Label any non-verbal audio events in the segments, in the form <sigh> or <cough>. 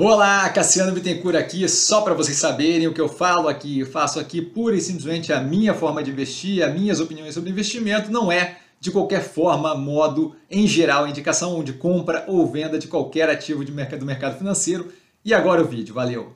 Olá, Cassiano Bittencourt aqui, só para vocês saberem o que eu falo aqui, eu faço aqui pura e simplesmente a minha forma de investir, as minhas opiniões sobre investimento, não é de qualquer forma, modo, em geral, indicação de compra ou venda de qualquer ativo de mercado, do mercado financeiro. E agora o vídeo, valeu!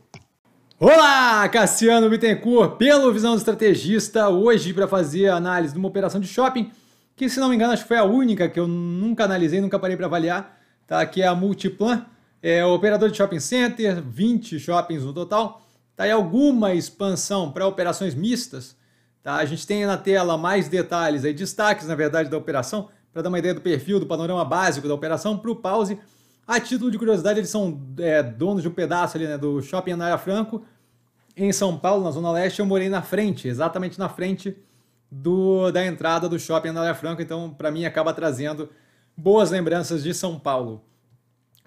Olá, Cassiano Bittencourt, pelo Visão do Estrategista, hoje para fazer a análise de uma operação de shopping, que se não me engano acho que foi a única que eu nunca analisei, nunca parei para avaliar, tá? que é a Multiplan. É, operador de shopping center, 20 shoppings no total. Tá aí alguma expansão para operações mistas. Tá? A gente tem na tela mais detalhes, aí, destaques, na verdade, da operação, para dar uma ideia do perfil, do panorama básico da operação. Para o pause, a título de curiosidade, eles são é, donos de um pedaço ali, né, do Shopping Anália Franco, em São Paulo, na Zona Leste. Eu morei na frente, exatamente na frente do, da entrada do Shopping Anália Franco, então, para mim, acaba trazendo boas lembranças de São Paulo.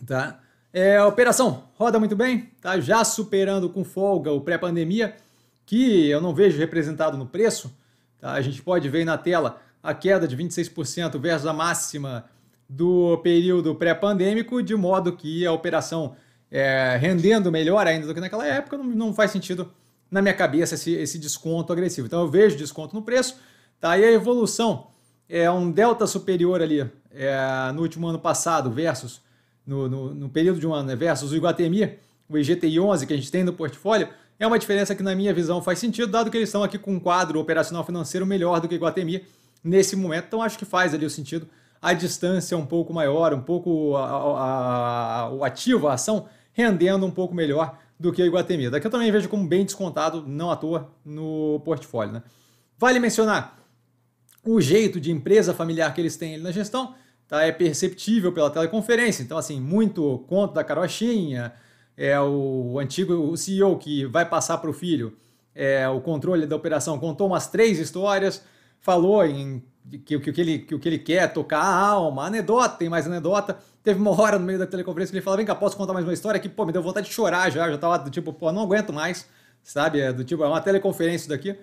Tá? É, a operação roda muito bem, tá já superando com folga o pré-pandemia, que eu não vejo representado no preço. Tá? A gente pode ver na tela a queda de 26% versus a máxima do período pré-pandêmico, de modo que a operação é, rendendo melhor ainda do que naquela época, não, não faz sentido na minha cabeça esse, esse, desconto agressivo. Então eu vejo desconto no preço, tá? E a evolução é um delta superior ali é, no último ano passado versus no, no, no período de um ano, né? versus o Iguatemi, o IGTI 11 que a gente tem no portfólio, é uma diferença que, na minha visão, faz sentido, dado que eles estão aqui com um quadro operacional financeiro melhor do que o Iguatemi nesse momento. Então, acho que faz ali o sentido. A distância é um pouco maior, um pouco a, a, a, o ativo, a ação, rendendo um pouco melhor do que o Iguatemi. Daqui eu também vejo como bem descontado, não à toa, no portfólio. Né? Vale mencionar o jeito de empresa familiar que eles têm ali na gestão tá, é perceptível pela teleconferência. Então, assim, muito conto da carochinha, é o antigo o CEO que vai passar para o filho é, o controle da operação, contou umas três histórias, falou em que, que, que, ele, que o que ele quer, tocar a alma, anedota, tem mais anedota. Teve uma hora no meio da teleconferência que ele fala: vem cá, posso contar mais uma história? Que, pô, me deu vontade de chorar já, já tava do tipo, pô, não aguento mais, sabe? É do tipo, é uma teleconferência daqui.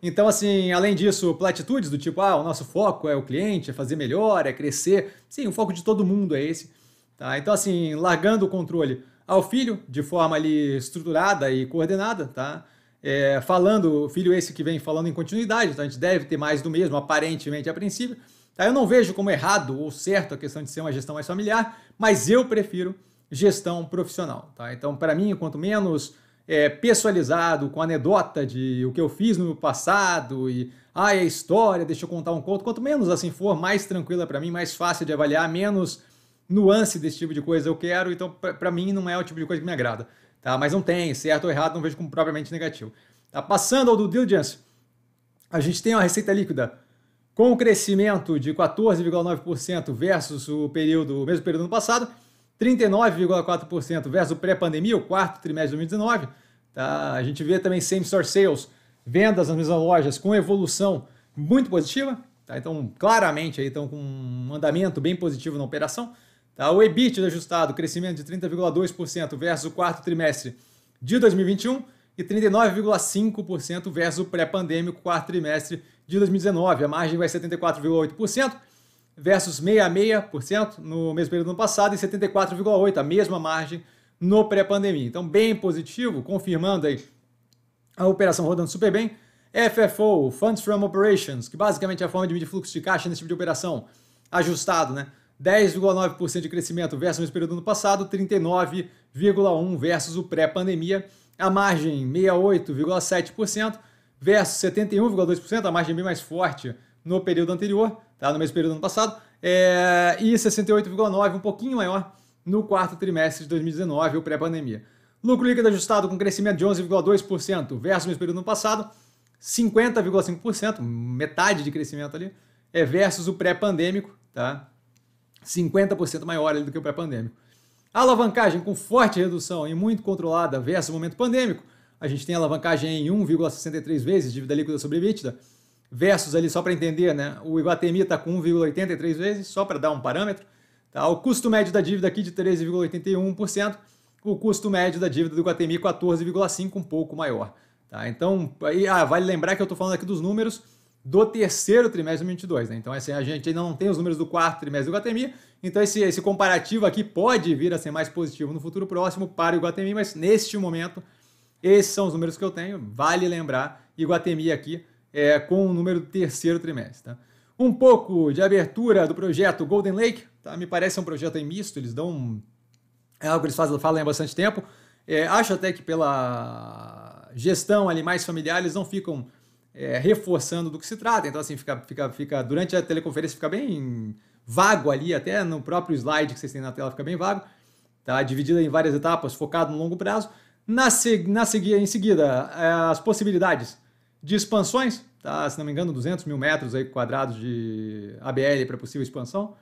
Então, assim, além disso, platitudes do tipo, ah, o nosso foco é o cliente, é fazer melhor, é crescer. Sim, o foco de todo mundo é esse. Tá? Então, assim, largando o controle ao filho de forma ali estruturada e coordenada, tá? É, falando, filho esse que vem falando em continuidade, então a gente deve ter mais do mesmo, aparentemente a princípio. Tá? Eu não vejo como errado ou certo a questão de ser uma gestão mais familiar, mas eu prefiro gestão profissional. Tá? Então, para mim, quanto menos é, pessoalizado, com anedota de o que eu fiz no passado e ah, é história, deixa eu contar um conto. Quanto menos assim for, mais tranquila para mim, mais fácil de avaliar, menos nuance desse tipo de coisa eu quero, então para mim não é o tipo de coisa que me agrada. Tá? Mas não tem, certo ou errado, não vejo como propriamente negativo. Tá? Passando ao do diligence, a gente tem uma receita líquida com o crescimento de 14,9% versus o período, o mesmo período do ano passado, 39,4% versus pré-pandemia, o quarto trimestre de 2019. Tá? A gente vê também same-store sales, vendas nas mesmas lojas com evolução muito positiva. Tá? Então, claramente, aí estão com um andamento bem positivo na operação. Tá? O EBIT ajustado, crescimento de 30,2% versus o quarto trimestre de 2021 e 39,5% versus o pré-pandêmico quarto trimestre de 2019. A margem vai 74,8% versus 66% no mesmo período do ano passado e 74,8%, a mesma margem no pré-pandemia. Então, bem positivo, confirmando aí a operação rodando super bem. FFO, Funds from Operations, que basicamente é a forma de medir fluxo de caixa nesse tipo de operação, ajustado, né? 10,9% de crescimento versus o mesmo período do ano passado, 39,1% versus o pré-pandemia. A margem 68,7% versus 71,2%, a margem bem mais forte no período anterior tá? no mesmo período do ano passado, é, e 68,9, um pouquinho maior, no quarto trimestre de 2019, o pré-pandemia. Lucro líquido ajustado com crescimento de 11,2% versus o mesmo período do ano passado, 50,5%, metade de crescimento ali, é versus o pré-pandêmico, tá? 50% maior ali do que o pré-pandêmico. A alavancagem com forte redução e muito controlada versus o momento pandêmico, a gente tem alavancagem em 1,63 vezes dívida líquida sobre EBITDA, versus ali só para entender, né? O Iguatemi está com 1,83 vezes, só para dar um parâmetro. Tá? O custo médio da dívida aqui de 13,81%, o custo médio da dívida do Iguatemi 14,5%, um pouco maior. Tá? Então, aí, ah, vale lembrar que eu estou falando aqui dos números do terceiro trimestre de 2022. Né? Então, assim, a gente ainda não tem os números do quarto trimestre do Iguatemi, então esse, esse comparativo aqui pode vir a ser mais positivo no futuro próximo para o Iguatemi, mas neste momento, esses são os números que eu tenho. Vale lembrar, Iguatemi aqui é, com o número do terceiro trimestre. Tá? Um pouco de abertura do projeto Golden Lake, tá? me parece um projeto aí misto, eles dão. Um... É algo que eles fazem, falam há bastante tempo. É, acho até que pela gestão ali mais familiar, eles não ficam é, reforçando do que se trata. Então, assim, fica, fica, fica, durante a teleconferência fica bem vago ali, até no próprio slide que vocês têm na tela fica bem vago. Tá? Dividido em várias etapas, focado no longo prazo. Na, se, na em seguida, é, as possibilidades de expansões, tá? se não me engano, 200 mil metros aí quadrados de ABL para possível expansão.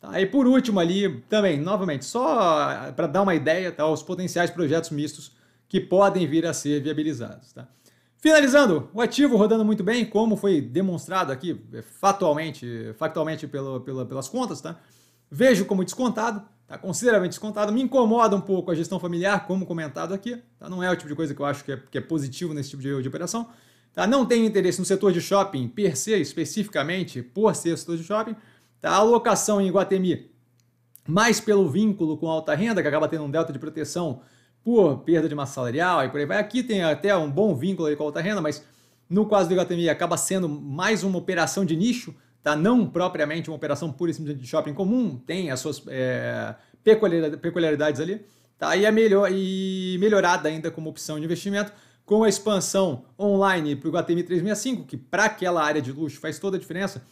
Tá? E por último ali, também, novamente, só para dar uma ideia, tá? os potenciais projetos mistos que podem vir a ser viabilizados. Tá? Finalizando, o ativo rodando muito bem, como foi demonstrado aqui é, fatualmente, factualmente pelo, pelas contas, tá? Vejo como descontado, tá consideravelmente descontado. Me incomoda um pouco a gestão familiar, como comentado aqui. Tá? Não é o tipo de coisa que eu acho que é, que é positivo nesse tipo de, de operação. Tá? Não tem interesse no setor de shopping, per se, especificamente, por ser setor de shopping. Tá? A alocação em Iguatemi, mais pelo vínculo com alta renda, que acaba tendo um delta de proteção por perda de massa salarial e por aí vai. Aqui tem até um bom vínculo aí com alta renda, mas no caso do Iguatemi acaba sendo mais uma operação de nicho, tá? não propriamente uma operação pura e simplesmente de shopping comum, tem as suas é, peculiaridades ali. Tá? E é melhor, e melhorada ainda como opção de investimento, com a expansão online para o Guatemi 365, que para aquela área de luxo faz toda a diferença,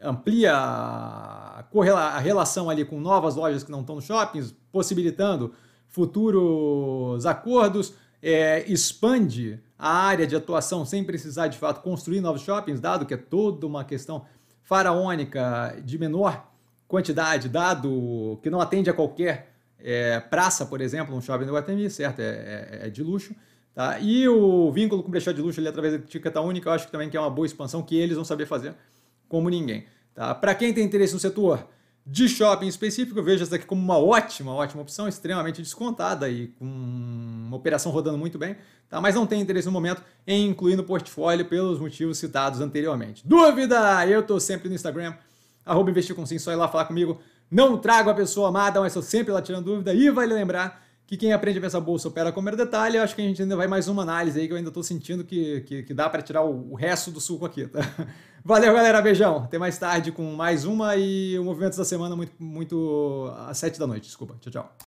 amplia a relação ali com novas lojas que não estão nos shoppings, possibilitando futuros acordos, é, expande a área de atuação sem precisar de fato construir novos shoppings, dado que é toda uma questão faraônica de menor quantidade, dado que não atende a qualquer é, praça, por exemplo, um shopping do Guatemi, certo? É, é, é, de luxo. Tá? E o vínculo com o brechó de luxo ali através da etiqueta única, eu acho que também que é uma boa expansão que eles vão saber fazer como ninguém. Tá? Para quem tem interesse no setor de shopping específico, eu vejo essa daqui como uma ótima, ótima opção, extremamente descontada e com uma operação rodando muito bem, tá? mas não tem interesse no momento em incluir no portfólio pelos motivos citados anteriormente. Dúvida? Eu estou sempre no Instagram, arroba investir com sim, só ir lá falar comigo. Não trago a pessoa amada, mas estou sempre lá tirando dúvida e vai lembrar que quem aprende a essa bolsa opera com como detalhe. Eu acho que a gente ainda vai mais uma análise aí que eu ainda estou sentindo que, que, que dá para tirar o, o, resto do suco aqui, tá? <laughs> Valeu, galera. Beijão. Até mais tarde com mais uma e o Movimentos da Semana muito, muito às sete da noite. Desculpa. Tchau, tchau.